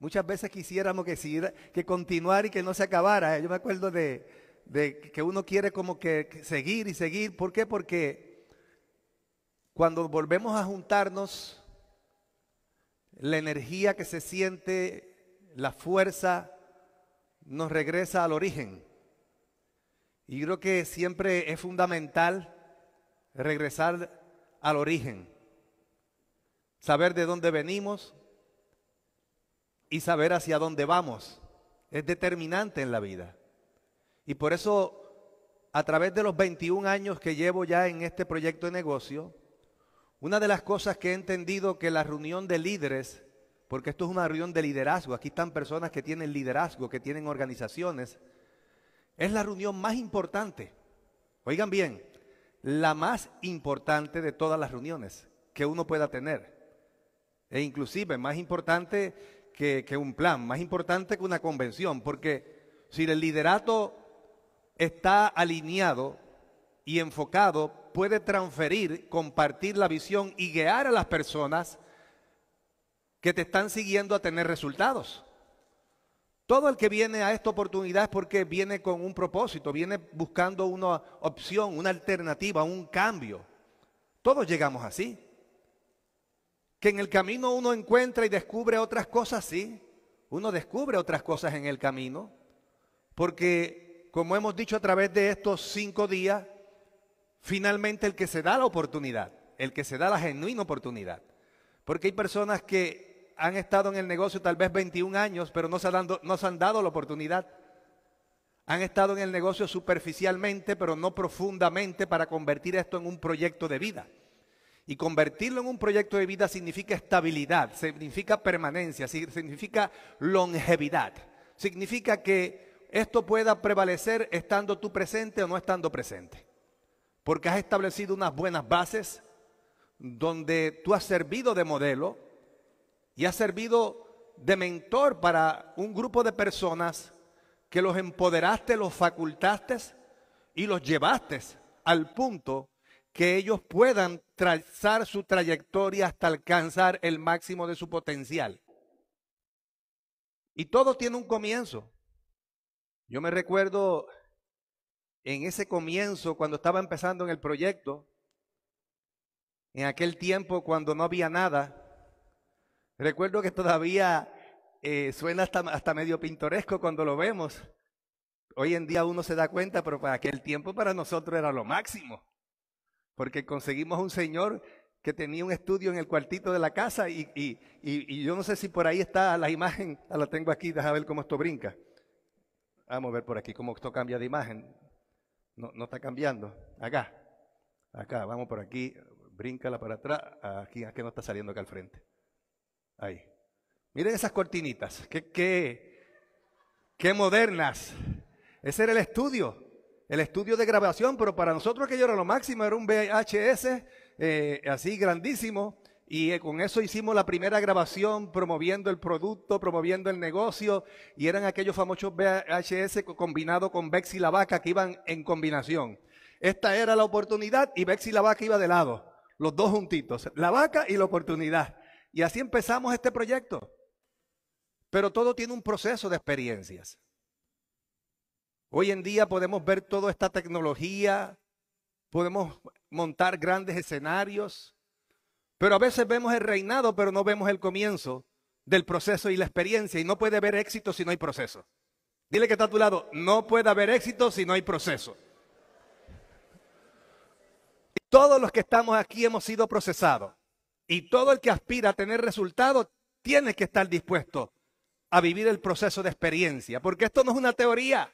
Muchas veces quisiéramos que, que continuara y que no se acabara. Yo me acuerdo de, de que uno quiere como que seguir y seguir. ¿Por qué? Porque cuando volvemos a juntarnos, la energía que se siente, la fuerza, nos regresa al origen. Y creo que siempre es fundamental regresar al origen, saber de dónde venimos, y saber hacia dónde vamos. Es determinante en la vida. Y por eso, a través de los 21 años que llevo ya en este proyecto de negocio, una de las cosas que he entendido que la reunión de líderes, porque esto es una reunión de liderazgo, aquí están personas que tienen liderazgo, que tienen organizaciones, es la reunión más importante. Oigan bien, la más importante de todas las reuniones que uno pueda tener. E inclusive más importante que, un plan, más importante que una convención, porque si el liderato está alineado y enfocado, puede transferir, compartir la visión y guiar a las personas que te están siguiendo a tener resultados. Todo el que viene a esta oportunidad es porque viene con un propósito, viene buscando una opción, una alternativa, un cambio. Todos llegamos así. Que en el camino uno encuentra y descubre otras cosas, sí. Uno descubre otras cosas en el camino. Porque, como hemos dicho a través de estos cinco días, finalmente el que se da la oportunidad, el que se da la genuina oportunidad. Porque hay personas que han estado en el negocio tal vez 21 años, pero no se han dado, no se han dado la oportunidad. Han estado en el negocio superficialmente, pero no profundamente para convertir esto en un proyecto de vida. Y convertirlo en un proyecto de vida significa estabilidad, significa permanencia, significa longevidad. Significa que esto pueda prevalecer estando tú presente o no estando presente. Porque has establecido unas buenas bases donde tú has servido de modelo y has servido de mentor para un grupo de personas que los empoderaste, los facultaste y los llevaste al punto que ellos puedan trazar su trayectoria hasta alcanzar el máximo de su potencial. Y todo tiene un comienzo. Yo me recuerdo en ese comienzo, cuando estaba empezando en el proyecto, en aquel tiempo cuando no había nada, recuerdo que todavía eh, suena hasta, hasta medio pintoresco cuando lo vemos. Hoy en día uno se da cuenta, pero para aquel tiempo para nosotros era lo máximo porque conseguimos un señor que tenía un estudio en el cuartito de la casa y, yo no sé si por ahí está la imagen, la tengo aquí, déjame ver cómo esto brinca. Vamos a ver por aquí cómo esto cambia de imagen. No, no está cambiando. Acá, acá, vamos por aquí, bríncala para atrás, aquí, aquí no está saliendo acá al frente. Ahí. Miren esas cortinitas, qué, qué, qué modernas. Ese era el estudio el estudio de grabación, pero para nosotros aquello era lo máximo, era un VHS eh, así grandísimo. Y eh, con eso hicimos la primera grabación promoviendo el producto, promoviendo el negocio. Y eran aquellos famosos VHS combinados con y la vaca que iban en combinación. Esta era la oportunidad y y la vaca iba de lado. Los dos juntitos, la vaca y la oportunidad. Y así empezamos este proyecto. Pero todo tiene un proceso de experiencias. Hoy en día podemos ver toda esta tecnología, podemos montar grandes escenarios, pero a veces vemos el reinado, pero no vemos el comienzo del proceso y la experiencia, y no puede haber éxito si no hay proceso. Dile que está a tu lado, no puede haber éxito si no hay proceso. Todos los que estamos aquí hemos sido procesados. Y todo el que aspira a tener resultados tiene que estar dispuesto a vivir el proceso de experiencia, porque esto no es una teoría.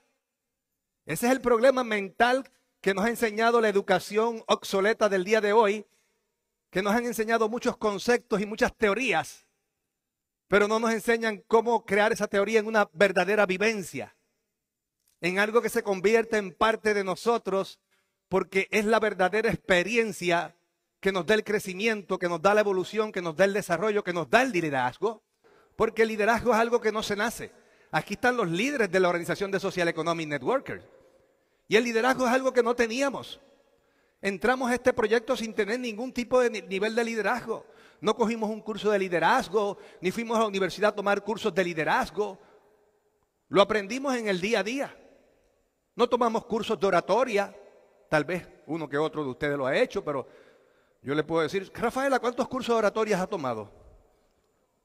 Ese es el problema mental que nos ha enseñado la educación obsoleta del día de hoy, que nos han enseñado muchos conceptos y muchas teorías, pero no nos enseñan cómo crear esa teoría en una verdadera vivencia, en algo que se convierte en parte de nosotros, porque es la verdadera experiencia que nos da el crecimiento, que nos da la evolución, que nos da el desarrollo, que nos da el liderazgo, porque el liderazgo es algo que no se nace. Aquí están los líderes de la organización de Social Economic Networkers y el liderazgo es algo que no teníamos. Entramos a este proyecto sin tener ningún tipo de nivel de liderazgo. No cogimos un curso de liderazgo, ni fuimos a la universidad a tomar cursos de liderazgo. Lo aprendimos en el día a día. No tomamos cursos de oratoria. Tal vez uno que otro de ustedes lo ha hecho, pero yo le puedo decir, Rafaela, ¿cuántos cursos de oratoria ha tomado?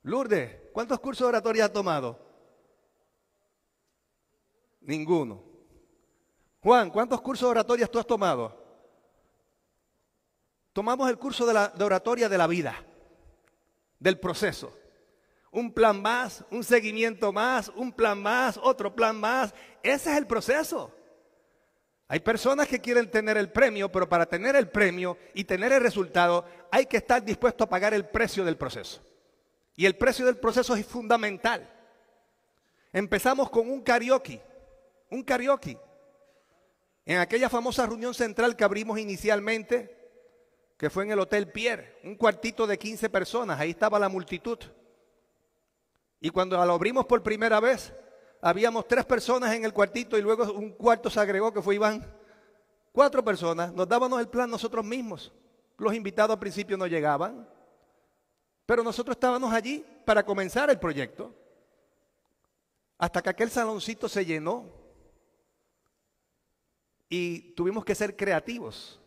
Lourdes, ¿cuántos cursos de oratoria ha tomado? Ninguno. Juan, ¿cuántos cursos de oratorias tú has tomado? Tomamos el curso de, la, de oratoria de la vida, del proceso. Un plan más, un seguimiento más, un plan más, otro plan más. Ese es el proceso. Hay personas que quieren tener el premio, pero para tener el premio y tener el resultado hay que estar dispuesto a pagar el precio del proceso. Y el precio del proceso es fundamental. Empezamos con un karaoke, un karaoke en aquella famosa reunión central que abrimos inicialmente, que fue en el Hotel Pierre, un cuartito de 15 personas, ahí estaba la multitud. Y cuando lo abrimos por primera vez, habíamos tres personas en el cuartito y luego un cuarto se agregó que fue Iván. Cuatro personas, nos dábamos el plan nosotros mismos. Los invitados al principio no llegaban, pero nosotros estábamos allí para comenzar el proyecto. Hasta que aquel saloncito se llenó y tuvimos que ser creativos.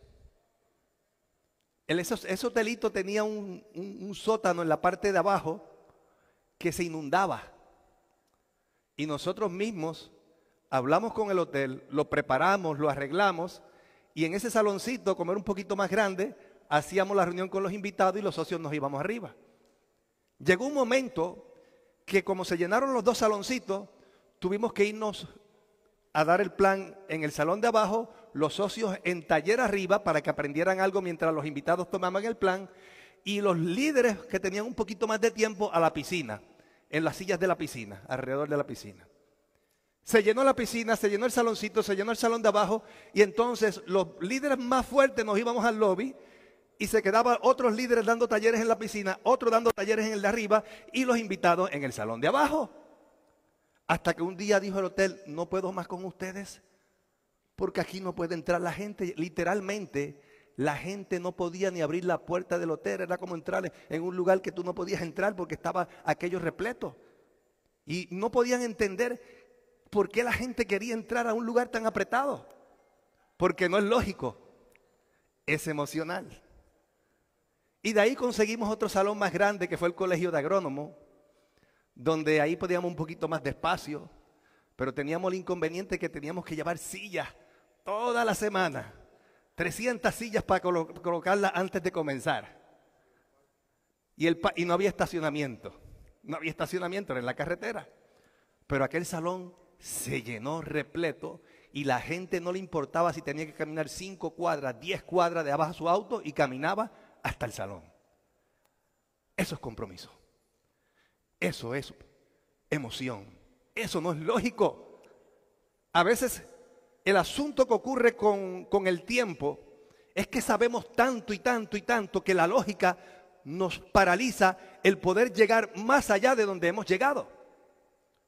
El, hotelito tenía un, un sótano en la parte de abajo que se inundaba. Y nosotros mismos hablamos con el hotel, lo preparamos, lo arreglamos y en ese saloncito, como era un poquito más grande, hacíamos la reunión con los invitados y los socios nos íbamos arriba. Llegó un momento que como se llenaron los dos saloncitos, tuvimos que irnos a dar el plan en el salón de abajo, los socios en taller arriba para que aprendieran algo mientras los invitados tomaban el plan y los líderes que tenían un poquito más de tiempo a la piscina, en las sillas de la piscina, alrededor de la piscina. Se llenó la piscina, se llenó el saloncito, se llenó el salón de abajo y entonces los líderes más fuertes nos íbamos al lobby y se quedaban otros líderes dando talleres en la piscina, otros dando talleres en el de arriba y los invitados en el salón de abajo. Hasta que un día dijo el hotel, no puedo más con ustedes, porque aquí no puede entrar la gente. Literalmente, la gente no podía ni abrir la puerta del hotel. Era como entrar en un lugar que tú no podías entrar porque estaba aquello repleto. Y no podían entender por qué la gente quería entrar a un lugar tan apretado. Porque no es lógico, es emocional. Y de ahí conseguimos otro salón más grande que fue el Colegio de Agrónomos donde ahí podíamos un poquito más despacio, pero teníamos el inconveniente que teníamos que llevar sillas toda la semana, 300 sillas para colocarlas antes de comenzar. Y, el y no había estacionamiento, no había estacionamiento, en la carretera. Pero aquel salón se llenó repleto y la gente no le importaba si tenía que caminar 5 cuadras, 10 cuadras de abajo a su auto y caminaba hasta el salón. Eso es compromiso. Eso es emoción. Eso no es lógico. A veces el asunto que ocurre con, el tiempo es que sabemos tanto y tanto y tanto que la lógica nos paraliza el poder llegar más allá de donde hemos llegado.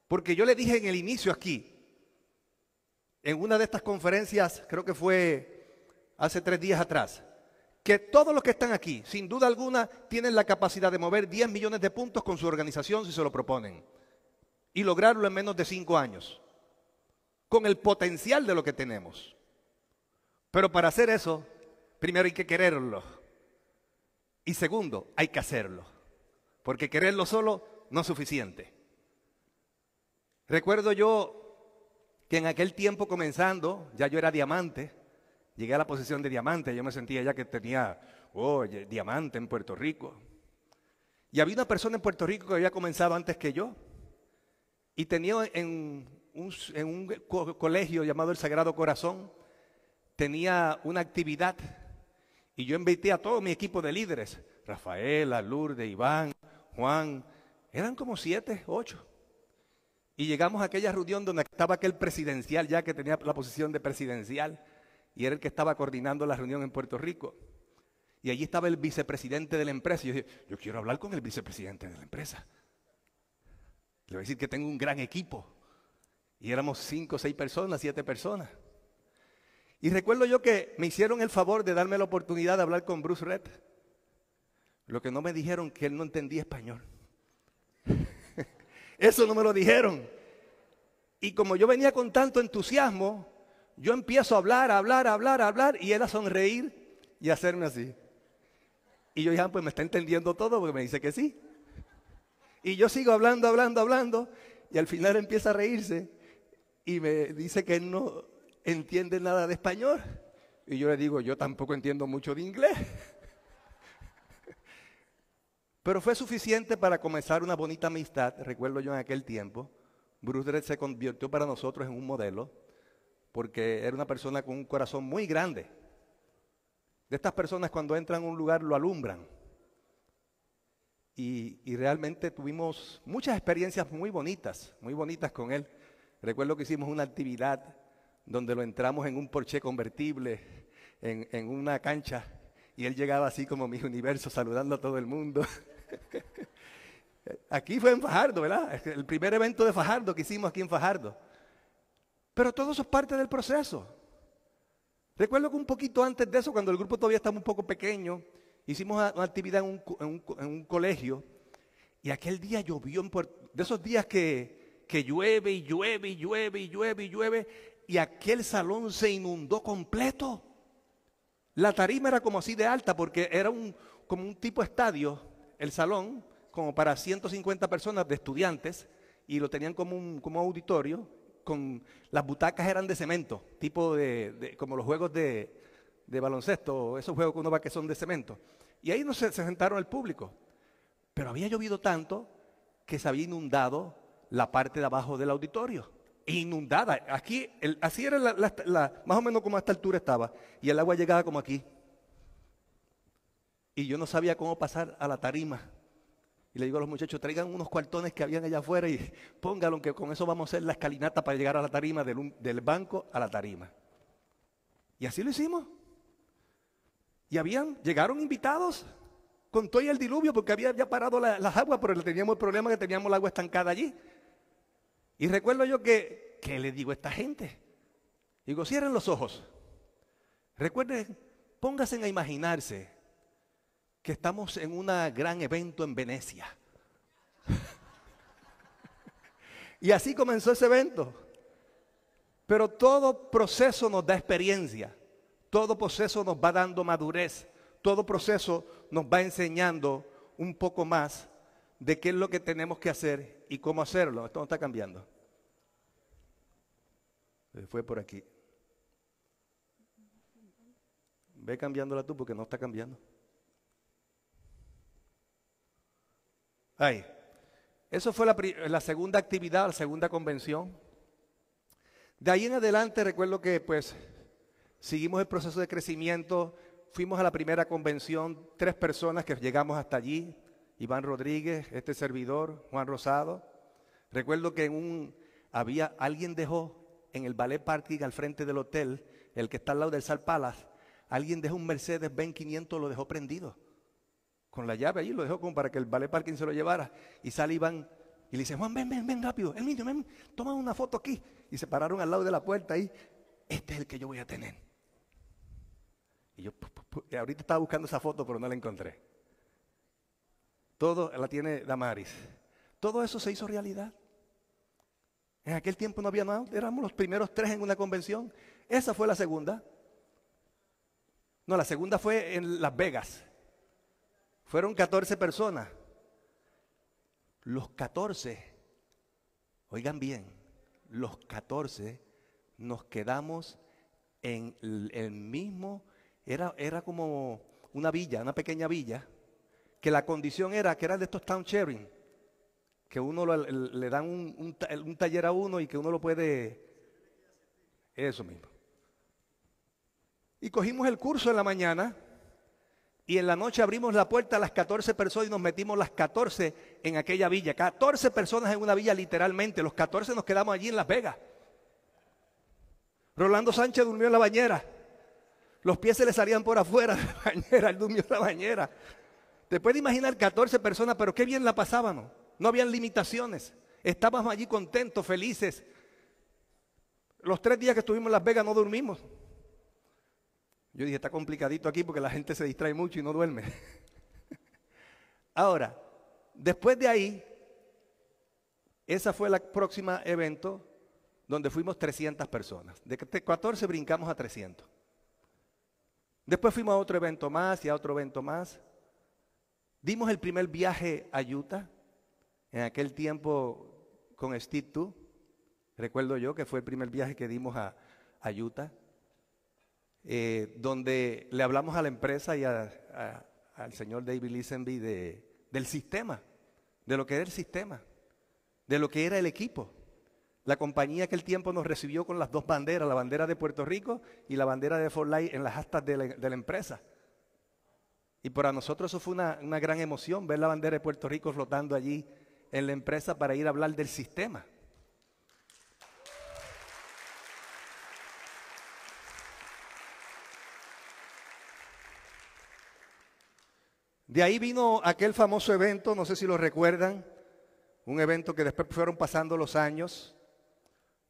Porque yo le dije en el inicio aquí, en una de estas conferencias, creo que fue hace tres días atrás, que todos los que están aquí, sin duda alguna, tienen la capacidad de mover 10 millones de puntos con su organización si se lo proponen y lograrlo en menos de 5 años, con el potencial de lo que tenemos. Pero para hacer eso, primero hay que quererlo y segundo, hay que hacerlo, porque quererlo solo no es suficiente. Recuerdo yo que en aquel tiempo comenzando, ya yo era diamante, Llegué a la posición de diamante, yo me sentía ya que tenía, oh, diamante en Puerto Rico. Y había una persona en Puerto Rico que había comenzado antes que yo. Y tenía en un, colegio llamado el Sagrado Corazón, tenía una actividad. Y yo invité a todo mi equipo de líderes, a Lourdes, Iván, Juan, eran como siete, ocho. Y llegamos a aquella reunión donde estaba aquel presidencial, ya que tenía la posición de presidencial y era el que estaba coordinando la reunión en Puerto Rico. Y allí estaba el vicepresidente de la empresa. Y yo dije, yo quiero hablar con el vicepresidente de la empresa. Le voy a decir que tengo un gran equipo. Y éramos cinco, seis personas, siete personas. Y recuerdo yo que me hicieron el favor de darme la oportunidad de hablar con Bruce Red. Lo que no me dijeron que él no entendía español. Eso no me lo dijeron. Y como yo venía con tanto entusiasmo, yo empiezo a hablar, a hablar, a hablar, a hablar, y él a sonreír y a hacerme así. Y yo dije, pues me está entendiendo todo porque me dice que sí. Y yo sigo hablando, hablando, hablando, y al final empieza a reírse y me dice que no entiende nada de español. Y yo le digo, yo tampoco entiendo mucho de inglés. Pero fue suficiente para comenzar una bonita amistad, recuerdo yo en aquel tiempo. Bruce se convirtió para nosotros en un modelo porque era una persona con un corazón muy grande. De estas personas cuando entran a un lugar lo alumbran. Y, realmente tuvimos muchas experiencias muy bonitas, muy bonitas con él. Recuerdo que hicimos una actividad donde lo entramos en un porche convertible, en, en una cancha, y él llegaba así como mi universo saludando a todo el mundo. aquí fue en Fajardo, ¿verdad? El primer evento de Fajardo que hicimos aquí en Fajardo. Pero todo eso es parte del proceso. Recuerdo que un poquito antes de eso, cuando el grupo todavía estaba un poco pequeño, hicimos una actividad en un, colegio y aquel día llovió, en de esos días que, llueve y llueve y llueve y llueve y llueve, y aquel salón se inundó completo. La tarima era como así de alta porque era un, como un tipo estadio, el salón, como para 150 personas de estudiantes, y lo tenían como como auditorio, con las butacas eran de cemento, tipo de, como los juegos de, baloncesto, esos juegos que uno va que son de cemento. Y ahí no se, sentaron el público. Pero había llovido tanto que se había inundado la parte de abajo del auditorio. Inundada. Aquí, así era la, más o menos como a esta altura estaba. Y el agua llegaba como aquí. Y yo no sabía cómo pasar a la tarima. Y le digo a los muchachos, traigan unos cuartones que habían allá afuera y póngalo, que con eso vamos a hacer la escalinata para llegar a la tarima, del, banco a la tarima. Y así lo hicimos. Y habían, llegaron invitados con todo el diluvio porque había ya parado las aguas, pero teníamos el problema que teníamos el agua estancada allí. Y recuerdo yo que, ¿qué le digo a esta gente? Digo, cierren los ojos. Recuerden, pónganse a imaginarse que estamos en un gran evento en Venecia. y así comenzó ese evento. Pero todo proceso nos da experiencia, todo proceso nos va dando madurez, todo proceso nos va enseñando un poco más de qué es lo que tenemos que hacer y cómo hacerlo. Esto no está cambiando. fue por aquí. Ve cambiándola tú porque no está cambiando. Ahí. Eso fue la, segunda actividad, la segunda convención. De ahí en adelante recuerdo que pues seguimos el proceso de crecimiento. Fuimos a la primera convención, tres personas que llegamos hasta allí. Iván Rodríguez, este servidor, Juan Rosado. Recuerdo que en un, había, alguien dejó en el ballet parking al frente del hotel, el que está al lado del Sal Palace, alguien dejó un Mercedes Ben 500, lo dejó prendido con la llave ahí lo dejó como para que el ballet parking se lo llevara. Y sale Iván y le dice, Juan, ven, ven, ven rápido, el niño, ven, toma una foto aquí. Y se pararon al lado de la puerta ahí, este es el que yo voy a tener. Y yo, ahorita estaba buscando esa foto, pero no la encontré. Todo la tiene Damaris. Todo eso se hizo realidad. En aquel tiempo no había nada, éramos los primeros tres en una convención. Esa fue la segunda. No, la segunda fue en Las Vegas. Fueron 14 personas. Los 14, oigan bien, los 14 nos quedamos en el mismo, era, era como una villa, una pequeña villa, que la condición era que eran de estos town sharing, que uno le dan un taller a uno y que uno lo puede... Eso mismo. Y cogimos el curso en la mañana y en la noche abrimos la puerta a las 14 personas y nos metimos las 14 en aquella villa. 14 personas en una villa literalmente. Los 14 nos quedamos allí en Las Vegas. Rolando Sánchez durmió en la bañera. Los pies se le salían por afuera de la bañera. Él durmió en la bañera. Te puedes imaginar 14 personas, pero qué bien la pasábamos. No habían limitaciones. Estábamos allí contentos, felices. Los tres días que estuvimos en Las Vegas no dormimos. Yo dije, está complicadito aquí porque la gente se distrae mucho y no duerme. Ahora, después de ahí, esa fue la próxima evento donde fuimos 300 personas. De 14 brincamos a 300. Después fuimos a otro evento más y a otro evento más. Dimos el primer viaje a Utah, en aquel tiempo con Steve Recuerdo yo que fue el primer viaje que dimos a, a Utah. Eh, donde le hablamos a la empresa y al señor David Lisenby de, del sistema, de lo que era el sistema, de lo que era el equipo. La compañía que el tiempo nos recibió con las dos banderas, la bandera de Puerto Rico y la bandera de Fort Light en las astas de la, empresa. Y para nosotros eso fue una gran emoción ver la bandera de Puerto Rico flotando allí en la empresa para ir a hablar del sistema. De ahí vino aquel famoso evento, no sé si lo recuerdan, un evento que después fueron pasando los años.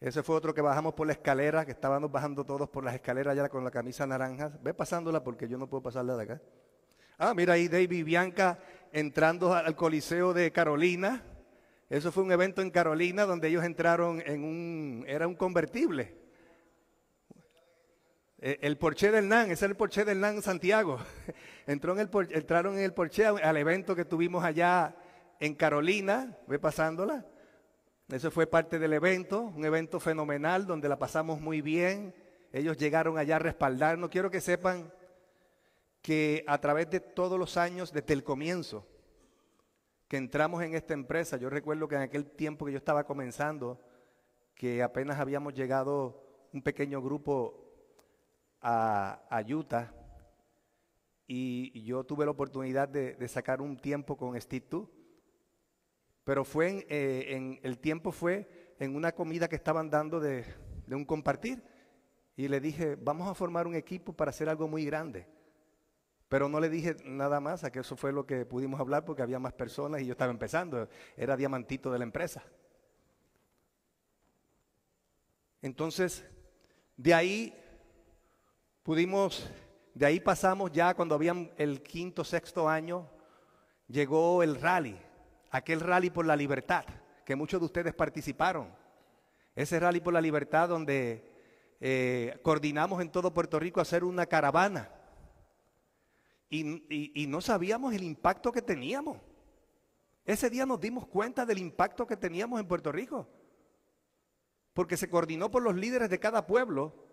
Ese fue otro que bajamos por la escalera, que estábamos bajando todos por las escaleras ya con la camisa naranja. Ve pasándola porque yo no puedo pasarla de acá. Ah, mira ahí David y Bianca entrando al Coliseo de Carolina. Eso fue un evento en Carolina donde ellos entraron en un, era un convertible. Eh, el Porsche del NAN, ese es el Porsche del NAN Santiago. en el entraron en el Porsche al evento que tuvimos allá en Carolina, ve pasándola. Eso fue parte del evento, un evento fenomenal donde la pasamos muy bien. Ellos llegaron allá a respaldarnos. Quiero que sepan que a través de todos los años, desde el comienzo que entramos en esta empresa, yo recuerdo que en aquel tiempo que yo estaba comenzando, que apenas habíamos llegado un pequeño grupo a, Utah y yo tuve la oportunidad de, sacar un tiempo con Steve pero fue eh, en, el tiempo fue en una comida que estaban dando de, de un compartir y le dije, vamos a formar un equipo para hacer algo muy grande. Pero no le dije nada más, a que eso fue lo que pudimos hablar porque había más personas y yo estaba empezando, era diamantito de la empresa. Entonces, de ahí Pudimos, de ahí pasamos ya cuando habían el quinto, sexto año, llegó el rally, aquel rally por la libertad, que muchos de ustedes participaron. Ese rally por la libertad donde eh, coordinamos en todo Puerto Rico hacer una caravana. Y, y, no sabíamos el impacto que teníamos. Ese día nos dimos cuenta del impacto que teníamos en Puerto Rico. Porque se coordinó por los líderes de cada pueblo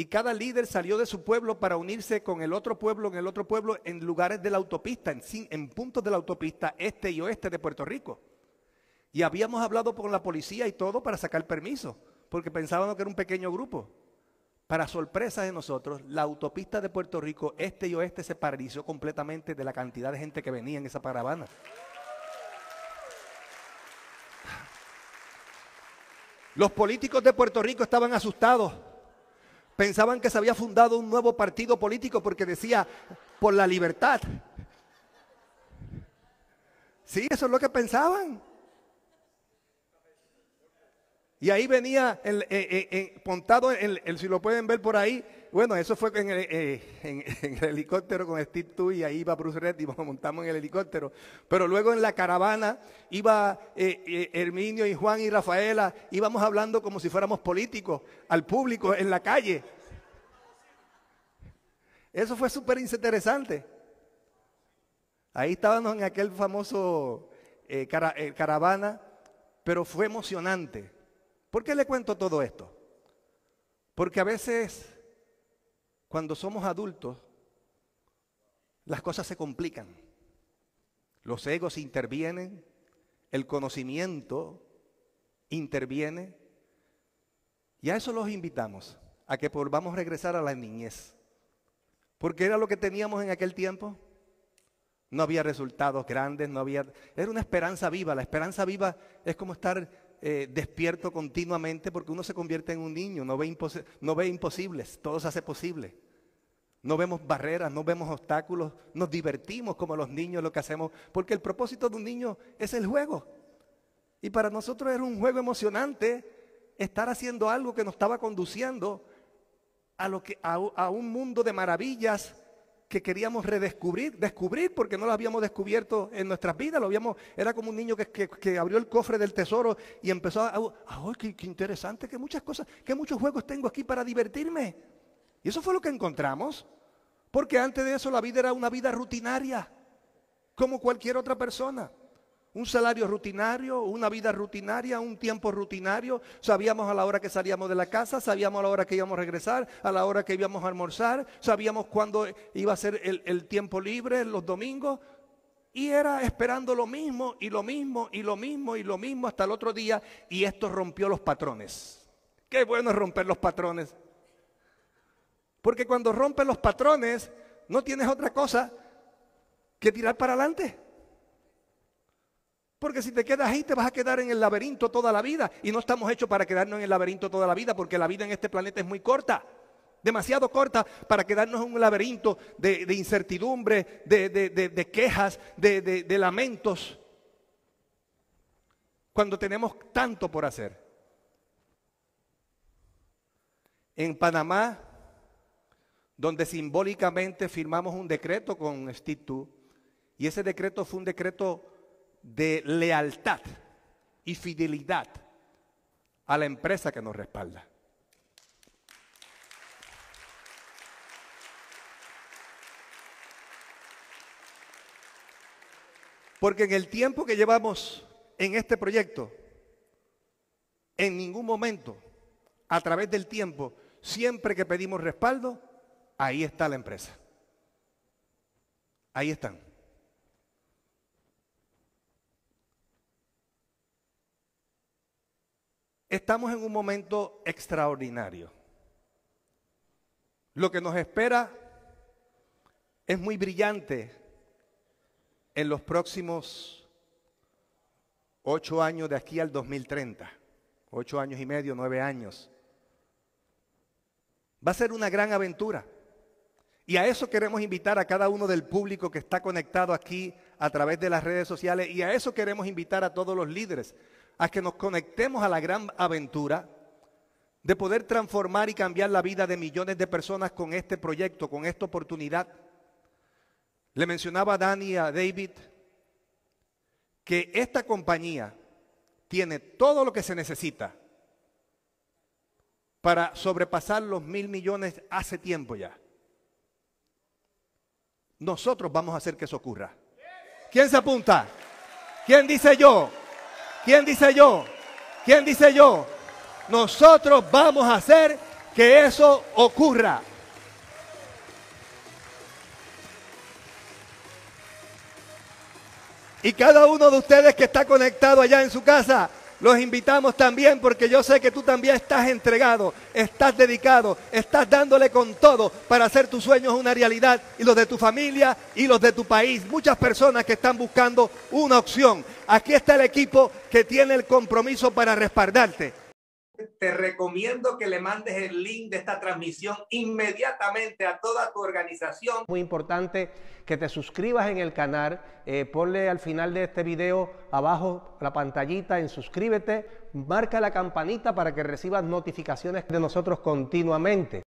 y cada líder salió de su pueblo para unirse con el otro pueblo, en el otro pueblo, en lugares de la autopista, en, en puntos de la autopista este y oeste de Puerto Rico. Y habíamos hablado con la policía y todo para sacar permiso, porque pensábamos que era un pequeño grupo. Para sorpresa de nosotros, la autopista de Puerto Rico, este y oeste, se paralizó completamente de la cantidad de gente que venía en esa caravana. Los políticos de Puerto Rico estaban asustados Pensaban que se había fundado un nuevo partido político porque decía, por la libertad. Sí, eso es lo que pensaban. Y ahí venía eh, eh, eh, el, el, si lo pueden ver por ahí, bueno, eso fue en el, helicóptero con Steve Tui, y ahí iba Bruce nos montamos en el helicóptero. Pero luego en la caravana iba Herminio y Juan y Rafaela, íbamos hablando como si fuéramos políticos, al público, en la calle. Eso fue súper interesante. Ahí estábamos en aquel famoso caravana, pero fue emocionante. ¿Por qué le cuento todo esto? Porque a veces, cuando somos adultos, las cosas se complican. Los egos intervienen, el conocimiento interviene. Y a eso los invitamos, a que volvamos a regresar a la niñez. Porque era lo que teníamos en aquel tiempo. No había resultados grandes, no había... Era una esperanza viva. La esperanza viva es como estar eh, despierto continuamente porque uno se convierte en un niño, no ve, no ve imposibles, todo se hace posible. No vemos barreras, no vemos obstáculos, nos divertimos como los niños lo que hacemos, porque el propósito de un niño es el juego. Y para nosotros era un juego emocionante estar haciendo algo que nos estaba conduciendo a, lo que, a un mundo de maravillas que queríamos redescubrir, descubrir, porque no lo habíamos descubierto en nuestras vidas. Lo habíamos, era como un niño que, abrió el cofre del tesoro y empezó a, ¡ay, qué, interesante! ¡Qué muchas cosas, qué muchos juegos tengo aquí para divertirme! Y eso fue lo que encontramos, porque antes de eso la vida era una vida rutinaria, como cualquier otra persona. Un salario rutinario, una vida rutinaria, un tiempo rutinario. Sabíamos a la hora que salíamos de la casa, sabíamos a la hora que íbamos a regresar, a la hora que íbamos a almorzar, sabíamos cuándo iba a ser el, tiempo libre, los domingos. Y era esperando lo mismo y lo mismo y lo mismo y lo mismo hasta el otro día. Y esto rompió los patrones. Qué bueno es romper los patrones. Porque cuando rompes los patrones, no tienes otra cosa que tirar para adelante. Porque si te quedas ahí, te vas a quedar en el laberinto toda la vida. Y no estamos hechos para quedarnos en el laberinto toda la vida, porque la vida en este planeta es muy corta. Demasiado corta para quedarnos en un laberinto de, incertidumbre, de, quejas, de lamentos. Cuando tenemos tanto por hacer. En Panamá, donde simbólicamente firmamos un decreto con Steve y ese decreto fue un decreto de lealtad y fidelidad a la empresa que nos respalda. Porque en el tiempo que llevamos en este proyecto, en ningún momento, a través del tiempo, siempre que pedimos respaldo, ahí está la empresa. Ahí están. Estamos en un momento extraordinario. Lo que nos espera es muy brillante en los próximos ocho años de aquí al 2030, ocho años y medio, nueve años. Va a ser una gran aventura. Y a eso queremos invitar a cada uno del público que está conectado aquí a través de las redes sociales y a eso queremos invitar a todos los líderes, a que nos conectemos a la gran aventura de poder transformar y cambiar la vida de millones de personas con este proyecto, con esta oportunidad. Le mencionaba a Dani, a David, que esta compañía tiene todo lo que se necesita para sobrepasar los mil millones hace tiempo ya. Nosotros vamos a hacer que eso ocurra. ¿Quién se apunta? ¿Quién dice yo? ¿Quién dice yo? ¿Quién dice yo? Nosotros vamos a hacer que eso ocurra. Y cada uno de ustedes que está conectado allá en su casa, los invitamos también porque yo sé que tú también estás entregado, estás dedicado, estás dándole con todo para hacer tus sueños una realidad y los de tu familia y los de tu país. Muchas personas que están buscando una opción. Aquí está el equipo que tiene el compromiso para respaldarte te recomiendo que le mandes el link de esta transmisión inmediatamente a toda tu organización. Muy importante que te suscribas en el canal, eh, ponle al final de este video abajo la pantallita en suscríbete, marca la campanita para que recibas notificaciones de nosotros continuamente.